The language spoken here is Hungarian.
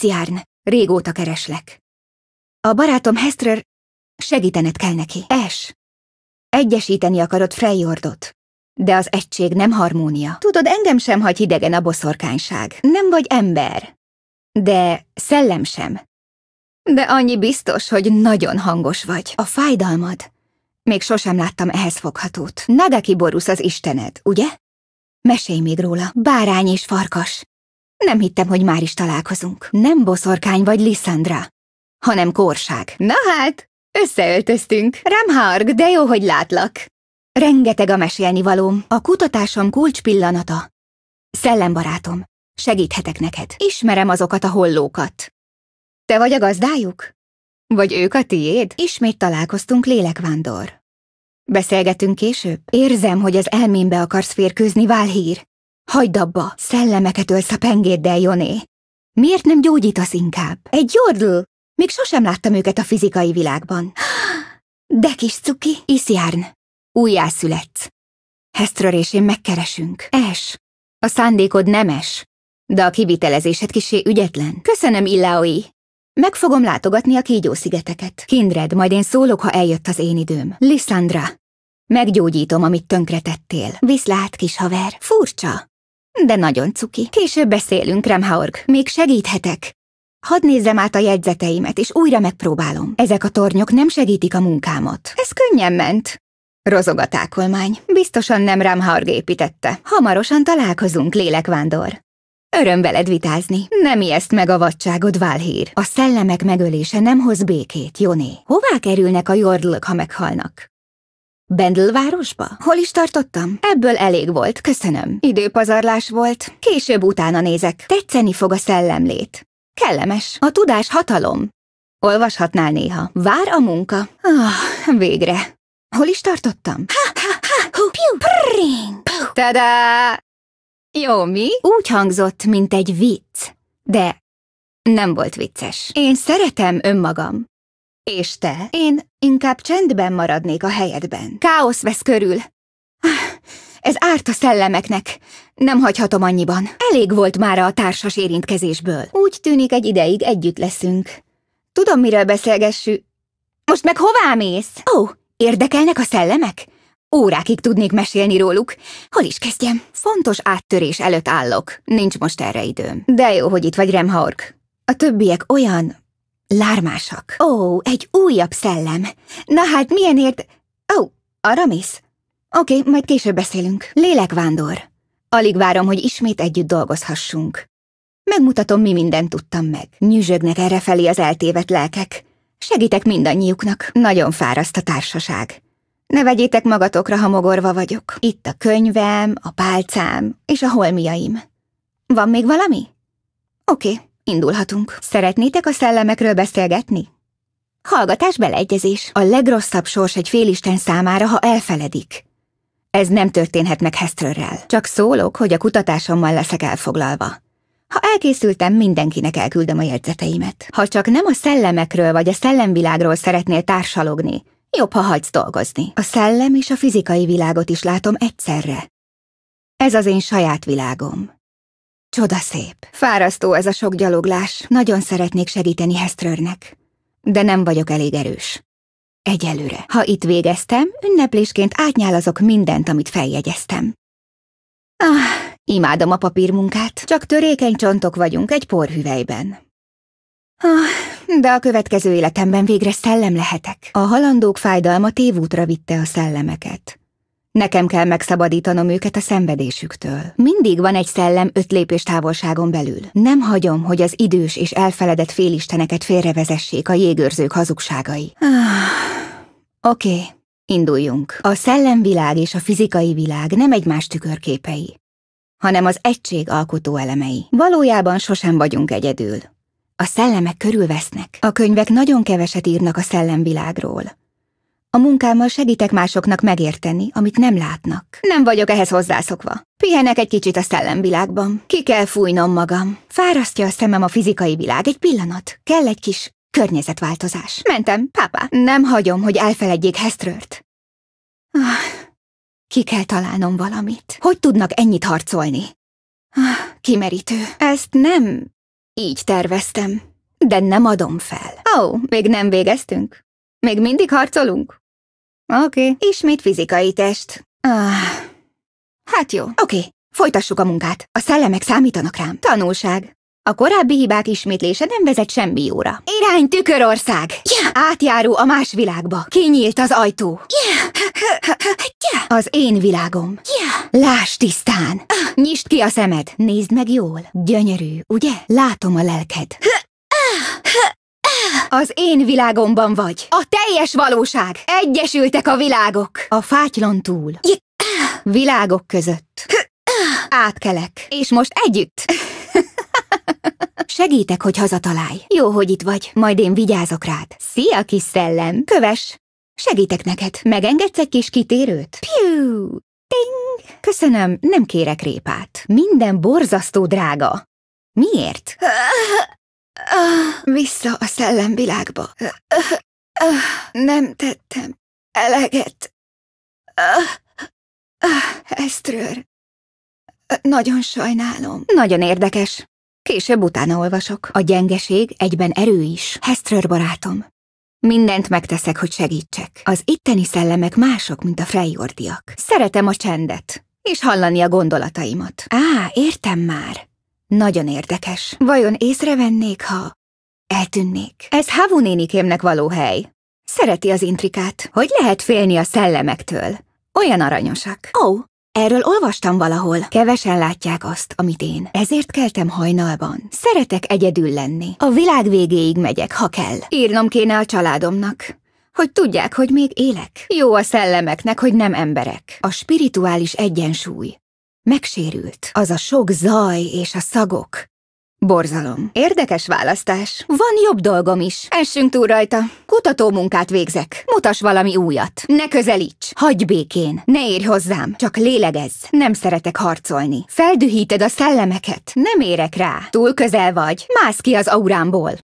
Krisztián, régóta kereslek. A barátom Hestrer segítened kell neki. Es. Egyesíteni akarod Freyordot. De az egység nem harmónia. Tudod, engem sem hagy hidegen a boszorkányság. Nem vagy ember. De szellem sem. De annyi biztos, hogy nagyon hangos vagy. A fájdalmad. Még sosem láttam ehhez foghatót. Nadeki Borusz az istened, ugye? Mesélj még róla. Bárány és farkas. Nem hittem, hogy már is találkozunk. Nem boszorkány vagy Lissandra, hanem korság. Na hát, összeöltöztünk. Remharg, de jó, hogy látlak. Rengeteg a mesélni valóm. A kutatásom kulcs pillanata. Szellembarátom, segíthetek neked. Ismerem azokat a hollókat. Te vagy a gazdájuk? Vagy ők a tiéd? Ismét találkoztunk lélekvándor. Beszélgetünk később? Érzem, hogy az elmémbe akarsz férkőzni, Válhír. Hagyd abba, szellemeket ölsz a pengéddel, Joné. Miért nem gyógyítasz inkább? Egy gyordl! Még sosem láttam őket a fizikai világban. De kis cuki, iszjárn. Újjászületsz. Hestről és én megkeresünk. Es. A szándékod nemes, de a kivitelezésed kisé ügyetlen. Köszönöm, Illaoi. Meg fogom látogatni a kígyószigeteket. Kindred, majd én szólok, ha eljött az én időm. Lissandra, meggyógyítom, amit tönkretettél. Viszlát, kis haver. Furcsa, de nagyon cuki. Később beszélünk, Remhaurg. Még segíthetek. Hadd nézzem át a jegyzeteimet, és újra megpróbálom. Ezek a tornyok nem segítik a munkámat. Ez könnyen ment. Rozog a tákolmány. Biztosan nem Ramharg építette. Hamarosan találkozunk, lélekvándor. Öröm veled vitázni. Nem ijeszt meg a vadságod, Válhír. A szellemek megölése nem hoz békét, Joné. Hová kerülnek a jordlök, ha meghalnak? Bendelvárosba? Hol is tartottam? Ebből elég volt, köszönöm. Időpazarlás volt. Később utána nézek. Tetszeni fog a szellemlét. Kellemes. A tudás hatalom. Olvashatnál néha. Vár a munka. Ah, végre. Hol is tartottam? Ha, ha, ha, hu, piu, prring, Tadá! Jó, mi? Úgy hangzott, mint egy vicc. De nem volt vicces. Én szeretem önmagam. És te? Én inkább csendben maradnék a helyedben. Káosz vesz körül. Ah, ez árt a szellemeknek. Nem hagyhatom annyiban. Elég volt már a társas érintkezésből. Úgy tűnik egy ideig együtt leszünk. Tudom, miről beszélgessük. Most meg hová mész? Ó, érdekelnek a szellemek? Órákig tudnék mesélni róluk. Hol is kezdjem? Fontos áttörés előtt állok. Nincs most erre időm. De jó, hogy itt vagy, Remhaurk. A többiek olyan Lármásak. Ó, egy újabb szellem. Na hát, milyen ért... Ó, arra mész? Oké, okay, majd később beszélünk. Lélekvándor. Alig várom, hogy ismét együtt dolgozhassunk. Megmutatom, mi mindent tudtam meg. Nyüzsögnek errefelé az eltévet lelkek. Segítek mindannyiuknak. Nagyon fáraszt a társaság. Ne vegyétek magatokra, ha mogorva vagyok. Itt a könyvem, a pálcám és a holmiaim. Van még valami? Oké. Okay. Indulhatunk. Szeretnétek a szellemekről beszélgetni? Hallgatás beleegyezés. A legrosszabb sors egy félisten számára, ha elfeledik. Ez nem történhet meg Heströrrel. Csak szólok, hogy a kutatásommal leszek elfoglalva. Ha elkészültem, mindenkinek elküldöm a jegyzeteimet. Ha csak nem a szellemekről vagy a szellemvilágról szeretnél társalogni, jobb, ha hagysz dolgozni. A szellem és a fizikai világot is látom egyszerre. Ez az én saját világom. Csoda szép. Fárasztó ez a sok gyaloglás. Nagyon szeretnék segíteni Hesztrörnek. De nem vagyok elég erős. Egyelőre. Ha itt végeztem, ünneplésként átnyálazok mindent, amit feljegyeztem. Ah, imádom a papírmunkát. Csak törékeny csontok vagyunk egy porhüvelyben. Ah, de a következő életemben végre szellem lehetek. A halandók fájdalma tévútra vitte a szellemeket. Nekem kell megszabadítanom őket a szenvedésüktől. Mindig van egy szellem öt lépés távolságon belül. Nem hagyom, hogy az idős és elfeledett félisteneket félrevezessék a jégőrzők hazugságai. Ah, Oké, okay. induljunk. A szellemvilág és a fizikai világ nem egymás tükörképei, hanem az egység alkotó elemei. Valójában sosem vagyunk egyedül. A szellemek körülvesznek. A könyvek nagyon keveset írnak a szellemvilágról. A munkámmal segítek másoknak megérteni, amit nem látnak. Nem vagyok ehhez hozzászokva. Pihenek egy kicsit a szellemvilágban. Ki kell fújnom magam. Fárasztja a szemem a fizikai világ egy pillanat. Kell egy kis környezetváltozás. Mentem, pápa. Nem hagyom, hogy elfeledjék Hestrört. Ah, ki kell találnom valamit. Hogy tudnak ennyit harcolni? Ah, kimerítő. Ezt nem így terveztem, de nem adom fel. Ó, oh, még nem végeztünk? Még mindig harcolunk? Oké. Okay. Ismét fizikai test. Ah. Hát jó. Oké, okay. folytassuk a munkát. A szellemek számítanak rám. Tanulság. A korábbi hibák ismétlése nem vezet semmi jóra. Irány Tükörország! Yeah. Átjáró a más világba. Kinyílt az ajtó. Yeah. Yeah. Az én világom. Yeah. Lásd tisztán! Uh. Nyisd ki a szemed. Nézd meg jól. Gyönyörű, ugye? Látom a lelked. Az én világomban vagy. A teljes valóság. Egyesültek a világok. A fátylon túl. Világok között. Átkelek. És most együtt. Segítek, hogy hazatalálj. Jó, hogy itt vagy. Majd én vigyázok rád. Szia, kis szellem. Köves. Segítek neked. Megengedsz egy kis kitérőt? Piu! Ting! Köszönöm, nem kérek répát. Minden borzasztó drága. Miért? Vissza a szellemvilágba. Nem tettem eleget. Esztrőr. Nagyon sajnálom. Nagyon érdekes. Később utána olvasok. A gyengeség egyben erő is. Hesztrőr barátom. Mindent megteszek, hogy segítsek. Az itteni szellemek mások, mint a frejordiak. Szeretem a csendet, és hallani a gondolataimat. Á, értem már. Nagyon érdekes. Vajon észrevennék, ha eltűnnék? Ez Havu nénikémnek való hely. Szereti az intrikát. Hogy lehet félni a szellemektől? Olyan aranyosak. Ó, oh, erről olvastam valahol. Kevesen látják azt, amit én. Ezért keltem hajnalban. Szeretek egyedül lenni. A világ végéig megyek, ha kell. Írnom kéne a családomnak hogy tudják, hogy még élek. Jó a szellemeknek, hogy nem emberek. A spirituális egyensúly Megsérült. Az a sok zaj és a szagok. Borzalom. Érdekes választás. Van jobb dolgom is. Essünk túl rajta. Kutató munkát végzek. Mutas valami újat. Ne közelíts. Hagy békén. Ne érj hozzám. Csak lélegezz. Nem szeretek harcolni. Feldühíted a szellemeket. Nem érek rá. Túl közel vagy. Mász ki az aurámból.